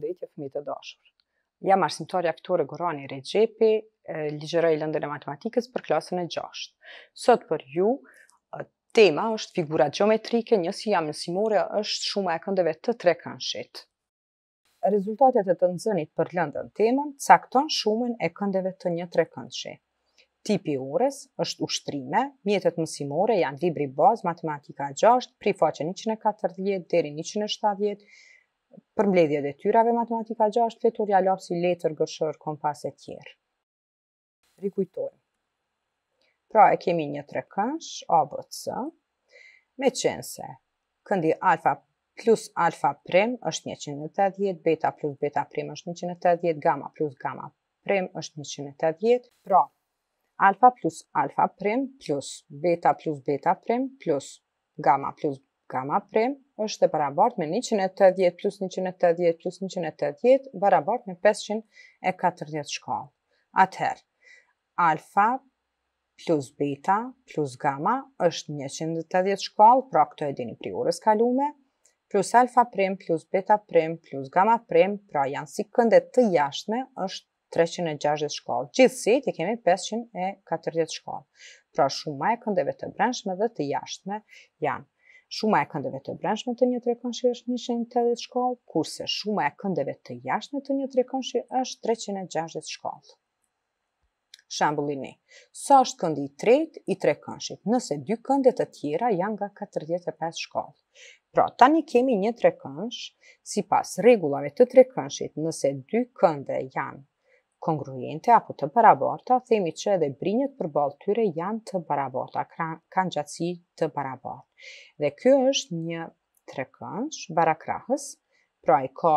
përshëndetje fëmijë të dashur. Jam arsimtarja aktore Gorani Rexhepi, ligjëroj lëndër e matematikës për klasën e 6. Sot për ju tema është figura gjeometrike, njësi jam nësimore është shumë e këndeve të tre kënshit. Rezultatet e të nëzënit për lëndën temën cakton shumën e këndeve të një tre kënshit. Tipi ures është ushtrime, mjetet mësimore janë libri bazë, matematika 6, pri faqe 140 dheri 170, për mbledhjet e tyrave matematika 6, letorja lapsi letër gërshër kompas e tjerë. Rikujtojnë. Pra e kemi një tre kënsh, A, B, C, me qenë se këndi alfa plus alfa prim është 180, beta plus beta prim është 180, gamma plus gamma prim është 180, pra alfa plus alfa prim plus beta plus beta prim plus gamma plus gamma prim është e barabart me 180 plus 180 plus 180 barabart me 540 shkollë. Atëherë, alfa plus beta plus gamma është 180 shkollë, pra këto e dini ure skalume, plus alfa prim plus beta prim plus gamma prim, pra janë si kënde të jashtme, është 360 shkollë. Gjithësi, të kemi 540 shkollë, Pra shumë e këndeve të brendshme dhe të jashtme janë shumë e këndeve të brendshme të një tre këndshi është një shenjë të edhe shkollë, kurse shumë e këndeve të jashtme të një tre këndshi është 360 shkollë. Shambulli një, sa është këndi i tret i tre këndshit, nëse dy këndet të tjera janë nga 45 shkollë. Pra, tani kemi një tre këndsh, si pas regullave të tre këndshit, nëse dy kënde janë kongruente apo të barabarta, themi që edhe brinjët për balë tyre janë të barabarta, kanë gjatësi të barabartë. Dhe kjo është një trekënsh barakrahës, pra i ka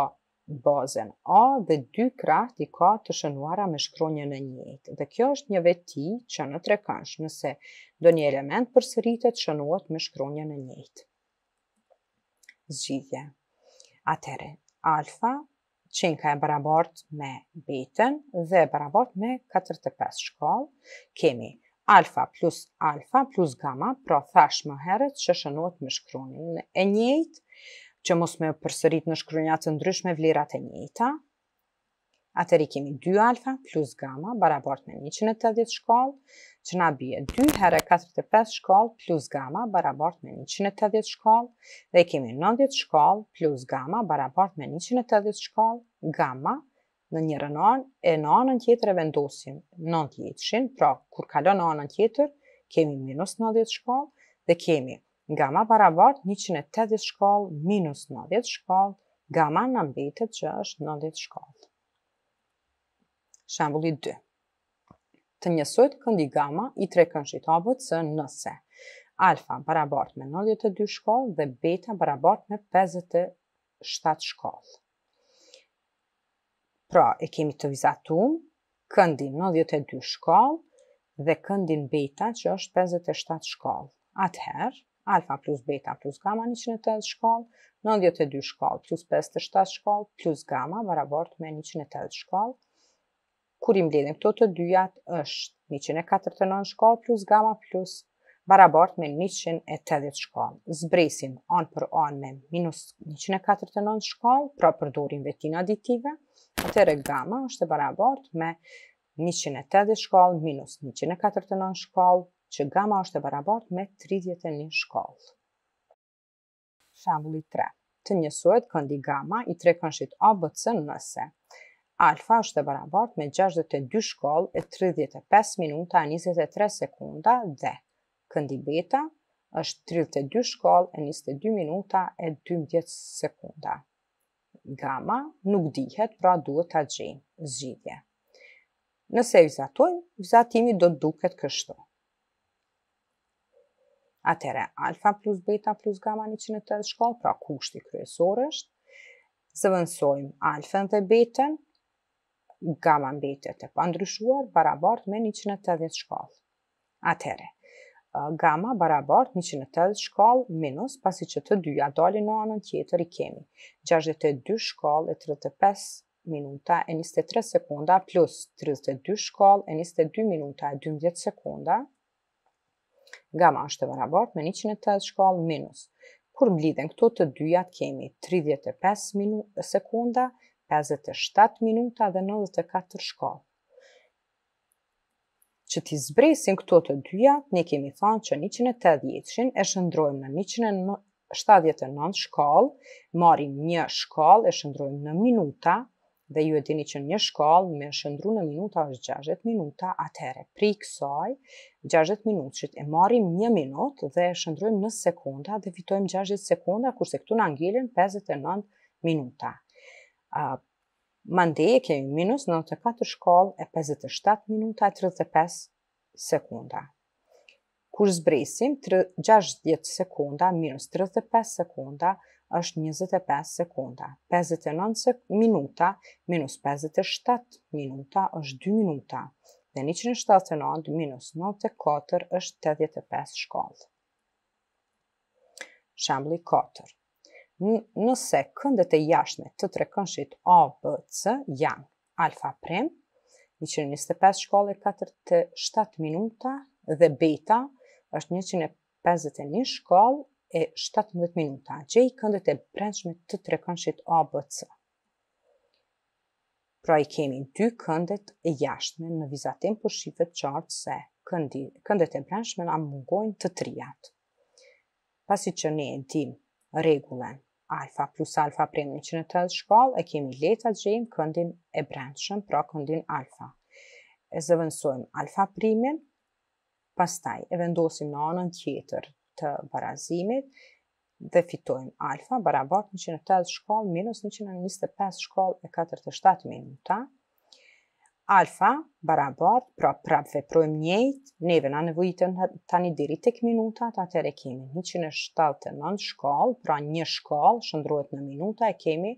bazën A dhe dy kraht i ka të shënuara me shkronjën e njëjtë. Dhe kjo është një veti që në trekënsh, nëse do një element për sëritët shënuat me shkronjën e njëjtë. Zgjidhje. Atere, alfa qenka e barabart me beten dhe e barabart me 45 shkoll. kemi alfa plus alfa plus gamma, pra thash më herët që shënot me shkronin e njëjt, që mos me përsërit në shkronjatë të ndryshme vlerat e njëta, Atër i kemi 2 alfa plus gamma barabart me 180 shkall, që na bje 2 herë 45 shkall plus gamma barabart me 180 shkall, dhe i kemi 90 shkall plus gamma barabart me 180 shkall, gamma në një rënon e në anën tjetër e vendosim 90, pra kur kalon në anën tjetër, kemi minus 90 shkall, dhe kemi gamma barabart 180 shkall minus 90 shkall, gamma në mbetet që është 90 shkall shambulli 2. Të njësojt këndi gama i tre kënshit së nëse. Alfa barabart me 92 shkoll dhe beta barabart me 57 shkoll. Pra, e kemi të vizatum, këndin 92 shkoll dhe këndin beta që është 57 shkoll. Atëherë, alfa plus beta plus gamma 180 shkoll, 92 shkoll plus 57 shkoll plus gamma barabart me 180 shkoll kur i mbledhim këto të dyjat është 149 shkall plus gama plus barabart me 180 shkall. Zbresim anë për anë me minus 149 shkall, pra përdorim vetin aditive, atëre gama është barabart me 180 shkall minus 149 shkall, që gama është barabart me 31 shkall. Shambulli 3. Të njësuet këndi gama i tre kënshit A, B, C, nëse. Alfa është e barabat me 62 shkoll e 35 minuta e 23 sekunda dhe këndi beta është 32 shkoll e 22 minuta e 12 sekunda. Gama nuk dihet, pra duhet të gjejmë zgjidhje. Nëse i vizatojmë, vizatimi do të duket kështu. Atere, alfa plus beta plus gamma 180 shkoll, pra kushti kryesor është, zëvënsojmë alfen dhe beten, gama mbetet e pandryshuar, barabart me 180 shkall. Atere, gama barabart 180 shkall minus, pasi që të dyja dali në anën tjetër i kemi, 62 shkall e 35 minuta e 23 sekunda, plus 32 shkall e 22 minuta e 12 sekunda, gama është barabart me 180 shkall minus. Kur bliden këto të dyjat kemi 35 sekunda, 57 minuta dhe 94 shkallë. Që t'i zbresin këto të dyja, ne kemi thonë që 180-shin e shëndrojmë në 179 shkallë, marim një shkallë e shëndrojmë në minuta, dhe ju e dini që një shkallë me shëndru në minuta është 60 minuta, atere pri kësaj 60 minutë që e marim një minutë dhe shëndrojmë në sekunda dhe fitojmë 60 sekunda, kurse këtu në angilin 59 minuta. Ma ndi kemi minus 94 shkoll e 57 minuta e 35 sekunda. Kur zbresim, 60 sekunda minus 35 sekunda është 25 sekunda. 59 minuta minus 57 minuta është 2 minuta. Dhe 179 minus 94 është 85 shkoll. Shambli 4 nëse këndet e jashme të tre kënshit A, B, C janë alfa prem, 125 shkallër 47 minuta dhe beta është 151 shkallë e 17 minuta, që i këndet e brendshme të tre kënshit A, B, C. Pra i kemi dy këndet e jashme në vizatim për shifët qartë se këndet e brendshme në mungojnë të trijat. Pasi që ne e dim regullën alfa plus alfa prim 180 shkall, e kemi leta të gjejmë këndin e brendshëm, pra këndin alfa. E zëvënsojmë alfa primin, pastaj e vendosim në anën tjetër të barazimit, dhe fitojmë alfa, barabart 180 shkall, minus 125 shkall e 47 minuta, Alfa, barabar, pra prap veprojmë njëjtë, neve na nevojitën të tani diri të këtë minuta, atër e kemi 179 shkallë, pra një shkallë shëndrojt në minuta, e kemi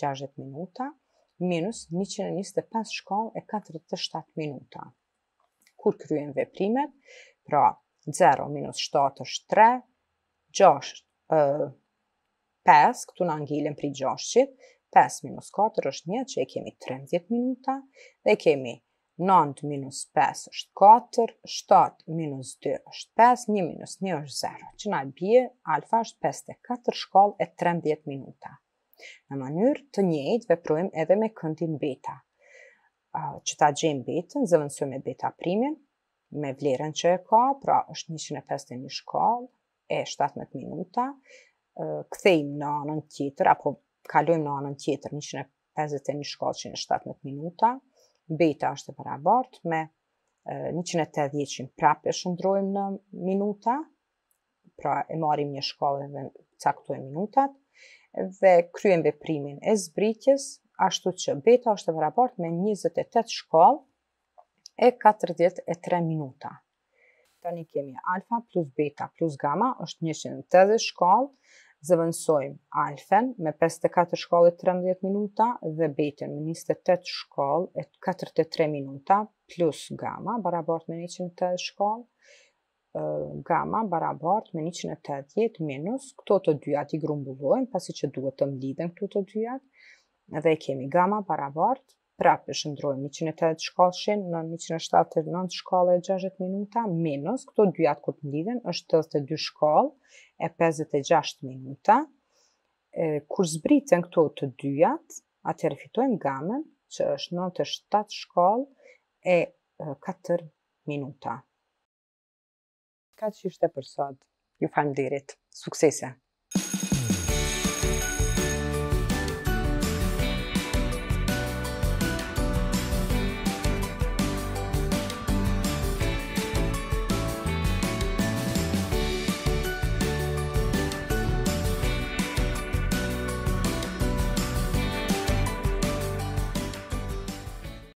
60 minuta, minus 125 shkallë e 47 minuta. Kur kryen veprimet? Pra 0 minus 7 është 3, 5, këtu në ngilëm pri 6-qitë, 5 minus 4 është 1, që e kemi 30 minuta, dhe kemi 9 minus 5 është 4, 7 minus 2 është 5, 1 minus 1 është 0, që na bje alfa është 54 shkoll e 30 minuta. Në mënyrë të njëjtë, veprojmë edhe me këndin beta. Që ta gjem betën, zëvënësu me beta primin, me vlerën që e ka, pra është 151 shkoll e 17 minuta, kthejmë në anën tjetër, apo kalojmë në anën tjetër, 150 në shkallë që në 17 minuta, beta është të barabart, me 180 që e shëndrojmë në minuta, pra e marim një shkallë dhe caktojmë minutat, dhe kryem veprimin primin e zbritjes, ashtu që beta është të barabart me 28 shkallë, e 43 minuta. Tani kemi alfa plus beta plus gamma, është 180 shkallë, zëvënsojmë alfen me 54 shkallë e 13 minuta dhe beten me 28 shkallë e 43 minuta plus gama barabart me 108 shkallë gama barabart me 180 minus këto të dyat i grumbullojmë pasi që duhet të mlidhen këto të dyat dhe kemi gama barabart prapë shëndrojmë 180 shkallëshin në 179 shkallë e 60 minuta minus këto dyat këtë mlidhen është 82 shkallë e 56 minuta, kur zbritën këto të dyjat, atër e fitojmë gamën, që është 97 shkoll e 4 minuta. Ka që ishte për sot, ju fanë dirit, suksese!